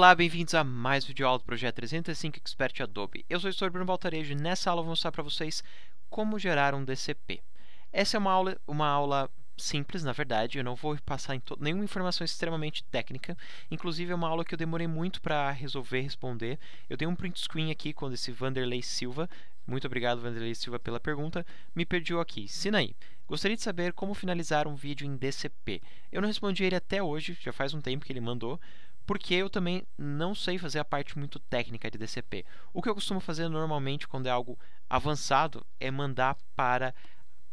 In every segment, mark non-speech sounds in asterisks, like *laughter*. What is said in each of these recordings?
Olá, bem-vindos a mais um vídeo aula do Projeto 305 Expert Adobe. Eu sou o Sr. Bruno Baltarejo e nessa aula eu vou mostrar para vocês como gerar um DCP. Essa é uma aula, uma aula simples, na verdade. Eu não vou passar em nenhuma informação extremamente técnica. Inclusive, é uma aula que eu demorei muito para resolver responder. Eu tenho um print screen aqui quando esse Vanderlei Silva, muito obrigado Vanderlei Silva pela pergunta, me pediu aqui. Sinaí, gostaria de saber como finalizar um vídeo em DCP. Eu não respondi ele até hoje, já faz um tempo que ele mandou porque eu também não sei fazer a parte muito técnica de DCP. O que eu costumo fazer normalmente quando é algo avançado é mandar para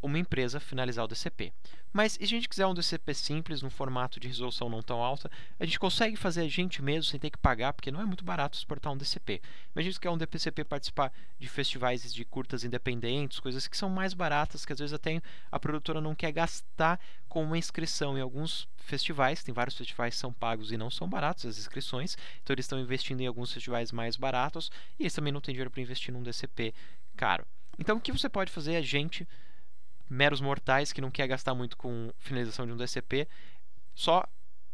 uma empresa finalizar o DCP. Mas se a gente quiser um DCP simples, num formato de resolução não tão alta, a gente consegue fazer a gente mesmo sem ter que pagar, porque não é muito barato exportar um DCP. Mas a gente quer um DCP participar de festivais de curtas independentes, coisas que são mais baratas, que às vezes até a produtora não quer gastar com uma inscrição em alguns festivais, tem vários festivais que são pagos e não são baratos as inscrições, então eles estão investindo em alguns festivais mais baratos e eles também não têm dinheiro para investir num DCP caro. Então o que você pode fazer a gente meros mortais que não quer gastar muito com finalização de um DCP, só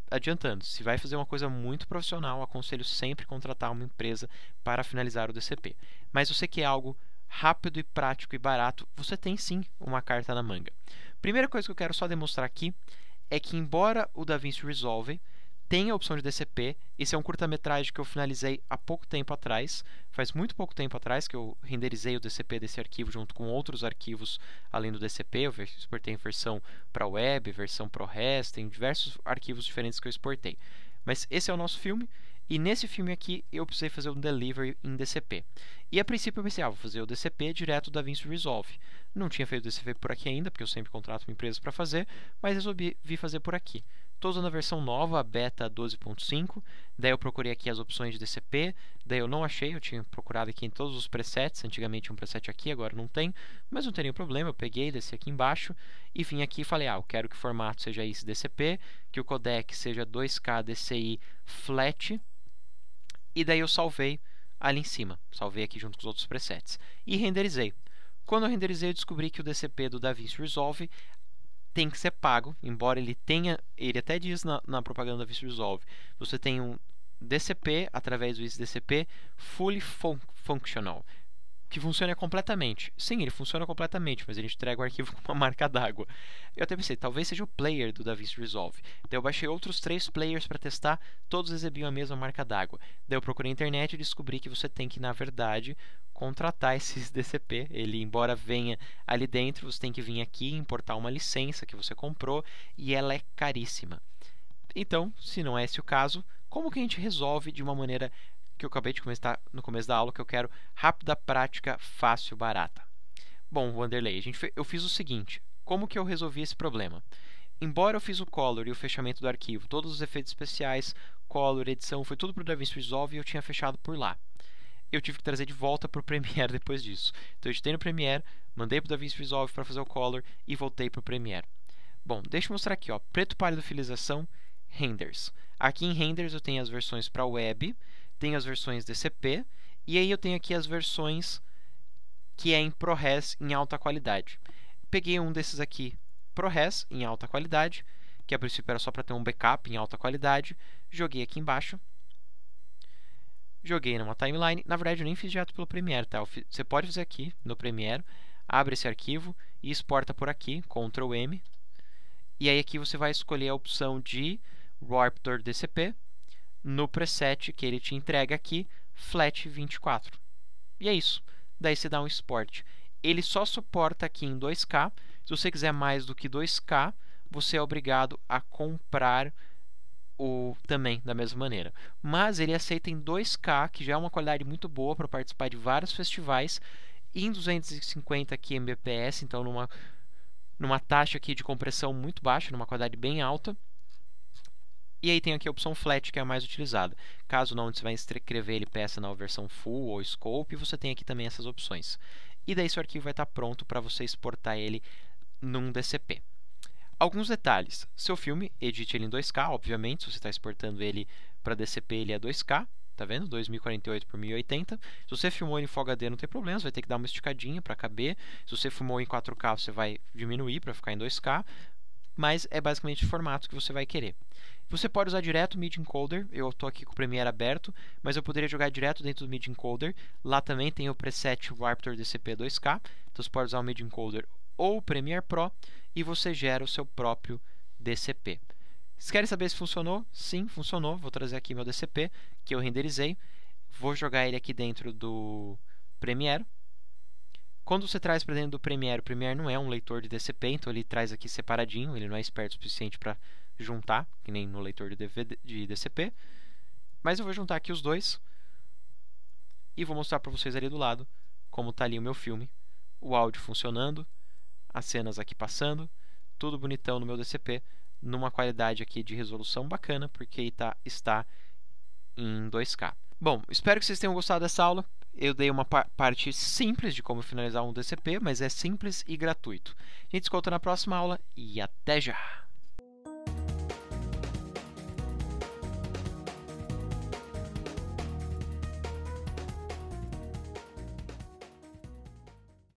adiantando, se vai fazer uma coisa muito profissional, aconselho sempre contratar uma empresa para finalizar o DCP. Mas você quer é algo rápido e prático e barato, você tem sim uma carta na manga. Primeira coisa que eu quero só demonstrar aqui é que embora o DaVinci Resolve tem a opção de DCP. Esse é um curta-metragem que eu finalizei há pouco tempo atrás. Faz muito pouco tempo atrás que eu renderizei o DCP desse arquivo junto com outros arquivos além do DCP. Eu exportei em versão para web, versão ProRes, tem diversos arquivos diferentes que eu exportei. Mas esse é o nosso filme. E nesse filme aqui eu precisei fazer um delivery em DCP. E a princípio eu pensei, ah, vou fazer o DCP direto da Vince Resolve. Não tinha feito DCP por aqui ainda, porque eu sempre contrato uma empresa para fazer, mas resolvi vir fazer por aqui estou usando a versão nova, a beta 12.5, daí eu procurei aqui as opções de DCP, daí eu não achei, eu tinha procurado aqui em todos os presets, antigamente um preset aqui, agora não tem, mas não tem nenhum problema, eu peguei, desci aqui embaixo e vim aqui e falei, ah, eu quero que o formato seja esse DCP, que o codec seja 2K DCI flat, e daí eu salvei ali em cima, salvei aqui junto com os outros presets, e renderizei. Quando eu renderizei, eu descobri que o DCP do DaVinci Resolve tem que ser pago, embora ele tenha, ele até diz na, na propaganda da Vista Resolve, você tem um DCP através do ISDCP fully fun functional, que funciona completamente. Sim, ele funciona completamente, mas ele entrega o arquivo *laughs* com uma marca d'água. Eu até pensei, talvez seja o player do DaVinci Resolve. Daí eu baixei outros três players para testar, todos exibiam a mesma marca d'água. Daí eu procurei na internet e descobri que você tem que, na verdade, contratar esses DCP. Ele, embora venha ali dentro, você tem que vir aqui importar uma licença que você comprou e ela é caríssima. Então, se não é esse o caso, como que a gente resolve de uma maneira que eu acabei de começar no começo da aula, que eu quero rápida, prática, fácil, barata? Bom, Wanderlei, a gente, eu fiz o seguinte: como que eu resolvi esse problema? Embora eu fiz o color e o fechamento do arquivo, todos os efeitos especiais, color, edição, foi tudo para o DaVinci Resolve e eu tinha fechado por lá eu tive que trazer de volta para o Premiere *laughs* depois disso. Então eu editei no Premiere, mandei para o DaVinci Resolve para fazer o color e voltei para o Premiere. Bom, deixa eu mostrar aqui, ó, preto pálido filização, renders. Aqui em renders eu tenho as versões para web, tenho as versões DCP e aí eu tenho aqui as versões que é em ProRes em alta qualidade. Peguei um desses aqui, ProRes em alta qualidade, que a princípio era só para ter um backup em alta qualidade, joguei aqui embaixo joguei numa timeline. Na verdade, eu nem fiz direto pelo Premiere, tá? Fiz, você pode fazer aqui no Premiere, abre esse arquivo e exporta por aqui, Ctrl M. E aí aqui você vai escolher a opção de Warptor DCP no preset que ele te entrega aqui, Flat 24. E é isso. Daí você dá um export. Ele só suporta aqui em 2K. Se você quiser mais do que 2K, você é obrigado a comprar o, também da mesma maneira. Mas ele aceita em 2K, que já é uma qualidade muito boa para participar de vários festivais, em 250 Mbps, então numa, numa taxa aqui de compressão muito baixa, numa qualidade bem alta. E aí tem aqui a opção flat, que é a mais utilizada. Caso não, você vai escrever ele peça na versão full ou scope, você tem aqui também essas opções. E daí seu arquivo vai estar tá pronto para você exportar ele num DCP. Alguns detalhes. Seu filme, edite ele em 2K, obviamente, se você está exportando ele para DCP, ele é 2K, tá vendo? 2048 por 1080. Se você filmou em Full HD, não tem problema, você vai ter que dar uma esticadinha para caber. Se você filmou em 4K, você vai diminuir para ficar em 2K, mas é basicamente o formato que você vai querer. Você pode usar direto o MIDI encoder, eu estou aqui com o Premiere aberto, mas eu poderia jogar direto dentro do MIDI encoder. Lá também tem o preset Warped DCP 2K, então você pode usar o MIDI encoder ou o Premiere Pro e você gera o seu próprio DCP. Vocês querem saber se funcionou? Sim, funcionou. Vou trazer aqui meu DCP que eu renderizei. Vou jogar ele aqui dentro do Premiere. Quando você traz para dentro do Premiere, o Premiere não é um leitor de DCP, então ele traz aqui separadinho, ele não é esperto o suficiente para juntar, que nem no leitor de, DVD, de DCP. Mas eu vou juntar aqui os dois e vou mostrar para vocês ali do lado como está ali o meu filme, o áudio funcionando, as cenas aqui passando, tudo bonitão no meu DCP, numa qualidade aqui de resolução bacana, porque está, está em 2K. Bom, espero que vocês tenham gostado dessa aula. Eu dei uma parte simples de como finalizar um DCP, mas é simples e gratuito. A gente se conta na próxima aula e até já!